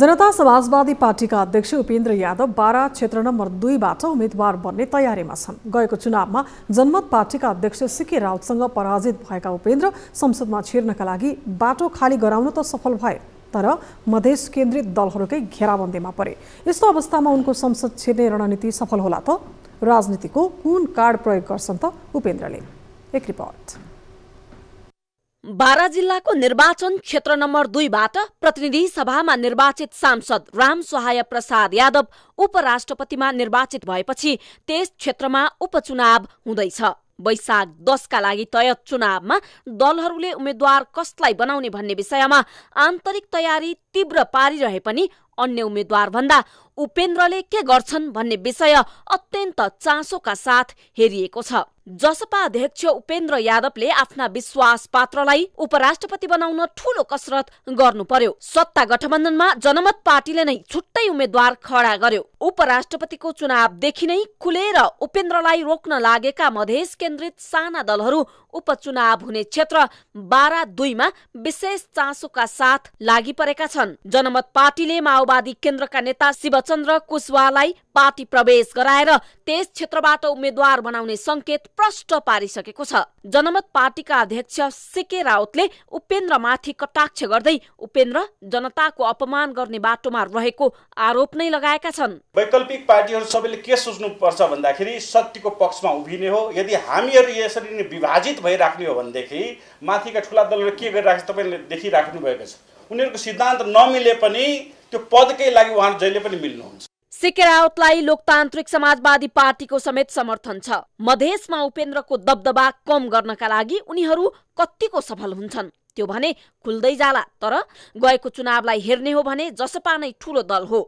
जनता समाजवादी पार्टीका अध्यक्ष उपेन्द्र यादव बाह्र क्षेत्र नम्बर दुईबाट उम्मेद्वार बन्ने तयारीमा छन् गएको चुनावमा जनमत पार्टीका अध्यक्ष सिके राउतसँग पराजित भएका उपेन्द्र संसदमा छिर्नका लागि बाटो खाली गराउन त सफल भए तर मधेस केन्द्रित दलहरूकै के घेराबन्दीमा परे यस्तो अवस्थामा उनको संसद छिर्ने रणनीति सफल होला त राजनीतिको कुन कार्ड प्रयोग गर्छन् त उपेन्द्रले एक रिपोर्ट बारा जिल्लाको निर्वाचन क्षेत्र नम्बर दुईबाट प्रतिनिधि सभामा निर्वाचित सांसद राम सहाय प्रसाद यादव उपराष्ट्रपतिमा निर्वाचित भएपछि त्यस क्षेत्रमा उपचुनाव हुँदैछ वैशाख दसका लागि तय चुनावमा दलहरूले उम्मेद्वार कसलाई बनाउने भन्ने विषयमा आन्तरिक तयारी तीव्र पारिरहे पनि अन्य उम्मेद्वार भन्दा उपेन्द्रले के गर्छन् भन्ने विषय अत्यन्त चासोका साथ हेरिएको छ जसपा अध्यक्ष उपेन्द्र यादवले आफ्ना विश्वास पात्रलाई उपराष्ट्रपति बनाउन ठूलो कसरत गर्नु पर्यो सत्ता गठबन्धनमा जनमत पार्टीले नै छुट्टै उम्मेद्वार खडा गर्यो उपराष्ट्रपतिको चुनावदेखि नै खुलेर उपेन्द्रलाई रोक्न लागेका मधेस केन्द्रित साना दलहरू उपचुनाव हुने क्षेत्र बाह्र दुईमा विशेष चासोका साथ लागि परेका छन् जनमत पार्टीले माओ माओवादी केन्द्रका नेता शिवचन्द्र कुशवालाई पार्टी प्रवेश गराएर त्यस क्षेत्रबाट उम्मेद्वार बनाउने संकेत प्रष्ट पारिसकेको छ जनमत पार्टीका अध्यक्ष सिके उपेन्द्र उपेन्द्रमाथि कटाक्ष गर्दै उपेन्द्र जनताको अपमान गर्ने बाटोमा रहेको आरोप नै लगाएका छन् वैकल्पिक पार्टीहरू सबैले के सोच्नुपर्छ भन्दाखेरि शक्तिको पक्षमा उभिने हो यदि हामीहरू यसरी नै विभाजित भइराख्ने हो भनेदेखि माथिका ठुला दलहरू के गरिराख्छ छ तपाईँले देखिराख्नु भएको छ उनीहरूको सिद्धान्त नमिले पनि त्यो पदकै लागि उहाँहरू जहिले पनि मिल्नुहुन्छ सिके रावतलाई लोकतान्त्रिक समाजवादी पार्टीको समेत समर्थन छ मधेसमा उपेन्द्रको दबदबा कम गर्नका लागि उनीहरू कत्तिको सफल हुन्छन् त्यो भने खुल्दै जाला तर गएको चुनावलाई हेर्ने हो भने जसपा नै ठूलो दल हो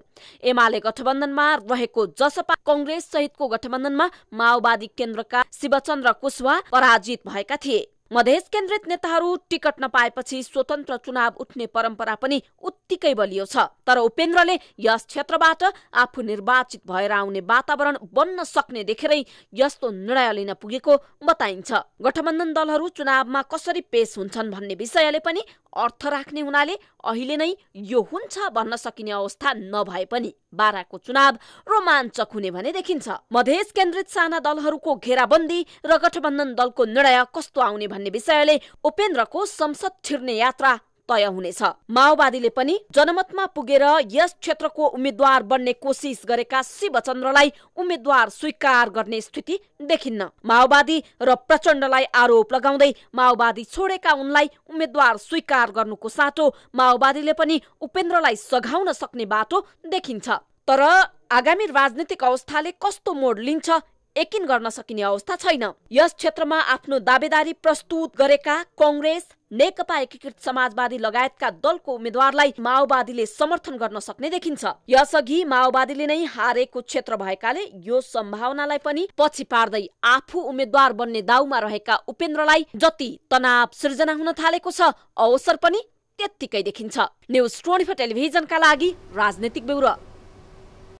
एमाले गठबन्धनमा रहेको जसपा कङ्ग्रेस सहितको गठबन्धनमा माओवादी केन्द्रका शिवचन्द्र कुशवाहा पराजित भएका थिए मधेस केन्द्रित नेताहरू टिकट नपाएपछि स्वतन्त्र चुनाव उठ्ने परम्परा पनि उत्तिकै बलियो छ तर उपेन्द्रले यस क्षेत्रबाट आफू निर्वाचित भएर आउने वातावरण बन्न सक्ने देखेरै यस्तो निर्णय लिन पुगेको बताइन्छ गठबन्धन दलहरू चुनावमा कसरी पेश हुन्छन् भन्ने विषयले पनि अर्थ राख्ने हुनाले अहिले नै यो हुन्छ भन्न सकिने अवस्था नभए पनि बाराको चुनाव रोमाञ्चक हुने भने देखिन्छ मधेस केन्द्रित साना दलहरूको घेराबन्दी र गठबन्धन दलको निर्णय कस्तो आउने भन्ने विषयले उपेन्द्रको संसद छिर्ने यात्रा तय हुनेछ माओवादीले पनि जनमतमा पुगेर यस क्षेत्रको उम्मेद्वार बन्ने कोसिस गरेका शिवचन्द्रलाई उम्मेद्वार स्वीकार गर्ने स्थिति देखिन्न माओवादी र प्रचण्डलाई आरोप लगाउँदै माओवादी छोडेका उनलाई उम्मेद्वार स्वीकार गर्नुको साटो माओवादीले पनि उपेन्द्रलाई सघाउन सक्ने बाटो देखिन्छ तर आगामी राजनीतिक अवस्थाले कस्तो मोड लिन्छ यकिन गर्न सकिने अवस्था छैन यस क्षेत्रमा आफ्नो दावेदारी प्रस्तुत गरेका कङ्ग्रेस नेकपा एकीकृत समाजवादी लगायतका दलको उम्मेद्वारलाई माओवादीले समर्थन गर्न सक्ने देखिन्छ यसअघि माओवादीले नै हारेको क्षेत्र भएकाले यो सम्भावनालाई पनि पछि पार्दै आफू उम्मेद्वार बन्ने दाउमा रहेका उपेन्द्रलाई जति तनाव सृजना हुन थालेको छ अवसर पनि त्यत्तिकै देखिन्छ न्युज ट्वेन्टी टेलिभिजनका लागि राजनैतिक ब्युरो